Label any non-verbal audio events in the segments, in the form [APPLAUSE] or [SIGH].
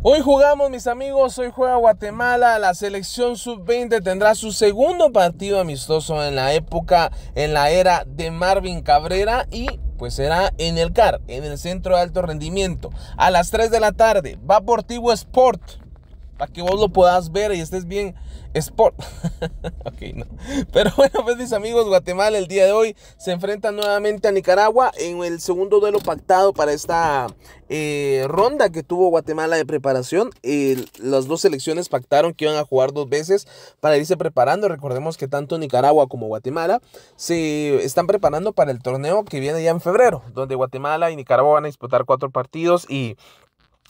Hoy jugamos mis amigos, hoy juega Guatemala, la selección sub-20 tendrá su segundo partido amistoso en la época, en la era de Marvin Cabrera y pues será en el CAR, en el Centro de Alto Rendimiento, a las 3 de la tarde, va por Tivo Sport para que vos lo puedas ver y estés bien sport. [LAUGHS] ok, no. Pero bueno, pues mis amigos, Guatemala el día de hoy se enfrenta nuevamente a Nicaragua en el segundo duelo pactado para esta eh, ronda que tuvo Guatemala de preparación. las dos selecciones pactaron que iban a jugar dos veces para irse preparando. Recordemos que tanto Nicaragua como Guatemala se están preparando para el torneo que viene ya en febrero, donde Guatemala y Nicaragua van a disputar cuatro partidos y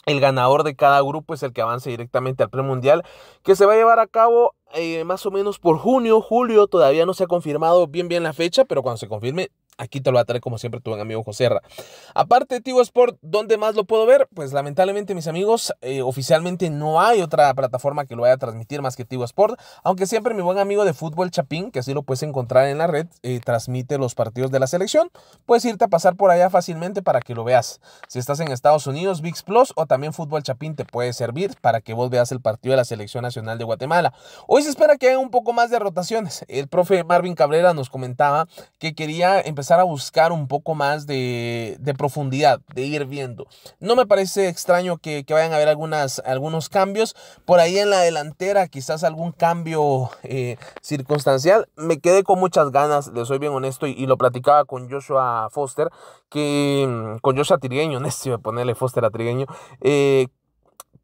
el ganador de cada grupo es el que avance directamente al premundial, que se va a llevar a cabo eh, más o menos por junio, julio. Todavía no se ha confirmado bien bien la fecha, pero cuando se confirme Aquí te lo va a traer como siempre tu buen amigo José Joserra. Aparte de Tigo Sport, ¿dónde más lo puedo ver? Pues lamentablemente mis amigos, eh, oficialmente no hay otra plataforma que lo vaya a transmitir más que Tigo Sport. Aunque siempre mi buen amigo de fútbol Chapín, que así lo puedes encontrar en la red, eh, transmite los partidos de la selección. Puedes irte a pasar por allá fácilmente para que lo veas. Si estás en Estados Unidos, VIX Plus o también Fútbol Chapín te puede servir para que vos veas el partido de la selección nacional de Guatemala. Hoy se espera que haya un poco más de rotaciones. El profe Marvin Cabrera nos comentaba que quería empezar a buscar un poco más de, profundidad, de ir viendo. No me parece extraño que, vayan a haber algunas, algunos cambios. Por ahí en la delantera, quizás algún cambio eh, circunstancial. Me quedé con muchas ganas, le soy bien honesto, y, lo platicaba con Joshua Foster, que mm, con Joshua Trigueño, [LAUGHS] no ponerle Foster a Trigueño, eh,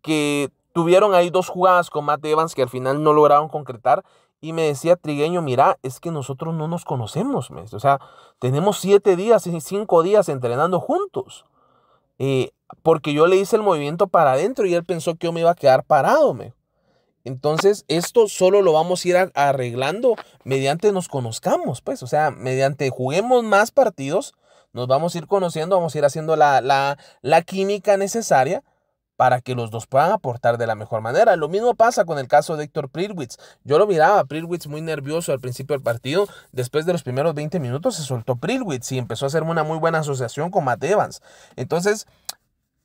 que tuvieron ahí dos jugadas con Matt Evans que al final no lograron concretar y me decía Trigueño, mira, es que nosotros no nos conocemos, me o sea, tenemos siete días y cinco días entrenando juntos. Eh, porque yo le hice el movimiento para adentro y él pensó que yo me iba a quedar parado, me. Entonces, esto solo lo vamos a ir arreglando mediante nos conozcamos, pues, o sea, mediante juguemos más partidos, nos vamos a ir conociendo, vamos a ir haciendo la, la, la química necesaria para que los dos puedan aportar de la mejor manera. Lo mismo pasa con el caso de Héctor Prilwitz. Yo lo miraba, Prirwitz muy nervioso al principio del partido. Después de los primeros 20 minutos se soltó Prirwitz y empezó a hacer una muy buena asociación con Matt Evans. Entonces,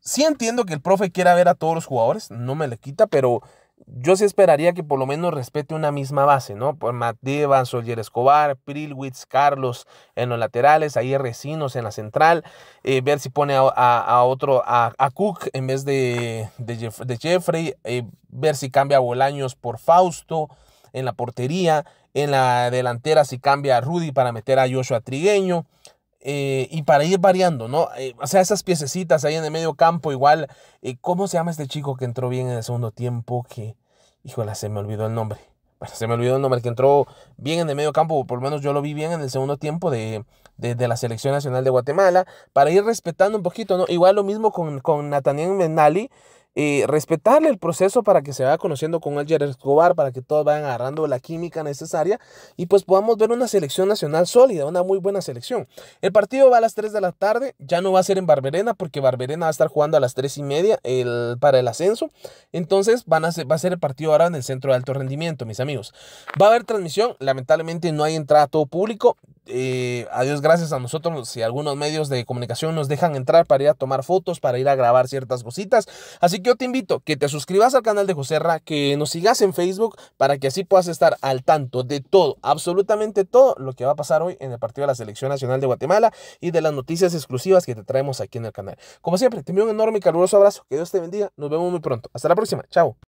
sí entiendo que el profe quiera ver a todos los jugadores, no me le quita, pero yo sí esperaría que por lo menos respete una misma base, ¿no? Por Matt Soler Escobar, Prilwitz, Carlos en los laterales, ahí Recinos en la central, eh, ver si pone a, otro, a, Cook en vez de, de, Jeffrey, eh, ver si cambia a Bolaños por Fausto en la portería, en la delantera si cambia a Rudy para meter a Joshua Trigueño, eh, y para ir variando, ¿no? Eh, o sea, esas piececitas ahí en el medio campo, igual. Eh, ¿Cómo se llama este chico que entró bien en el segundo tiempo? Que, híjole, se me olvidó el nombre. Bueno, se me olvidó el nombre, que entró bien en el medio campo, por lo menos yo lo vi bien en el segundo tiempo de, la Selección Nacional de Guatemala, para ir respetando un poquito, ¿no? Igual lo mismo con, con Nathaniel Menali, respetarle el proceso para que se vaya conociendo con el Jared Escobar, para que todos vayan agarrando la química necesaria y pues podamos ver una selección nacional sólida, una muy buena selección. El partido va a las 3 de la tarde, ya no va a ser en Barberena porque Barberena va a estar jugando a las 3 y media el, para el ascenso, entonces van a va a ser el partido ahora en el centro de alto rendimiento, mis amigos. Va a haber transmisión, lamentablemente no hay entrada a todo público, eh, adiós gracias a nosotros, si algunos medios de comunicación nos dejan entrar para ir a tomar fotos, para ir a grabar ciertas cositas. Así que yo te invito que te suscribas al canal de Joserra, que nos sigas en Facebook para que así puedas estar al tanto de todo, absolutamente todo lo que va a pasar hoy en el partido de la Selección Nacional de Guatemala y de las noticias exclusivas que te traemos aquí en el canal. Como siempre, te envío un enorme y caluroso abrazo. Que Dios te bendiga. Nos vemos muy pronto. Hasta la próxima. Chao.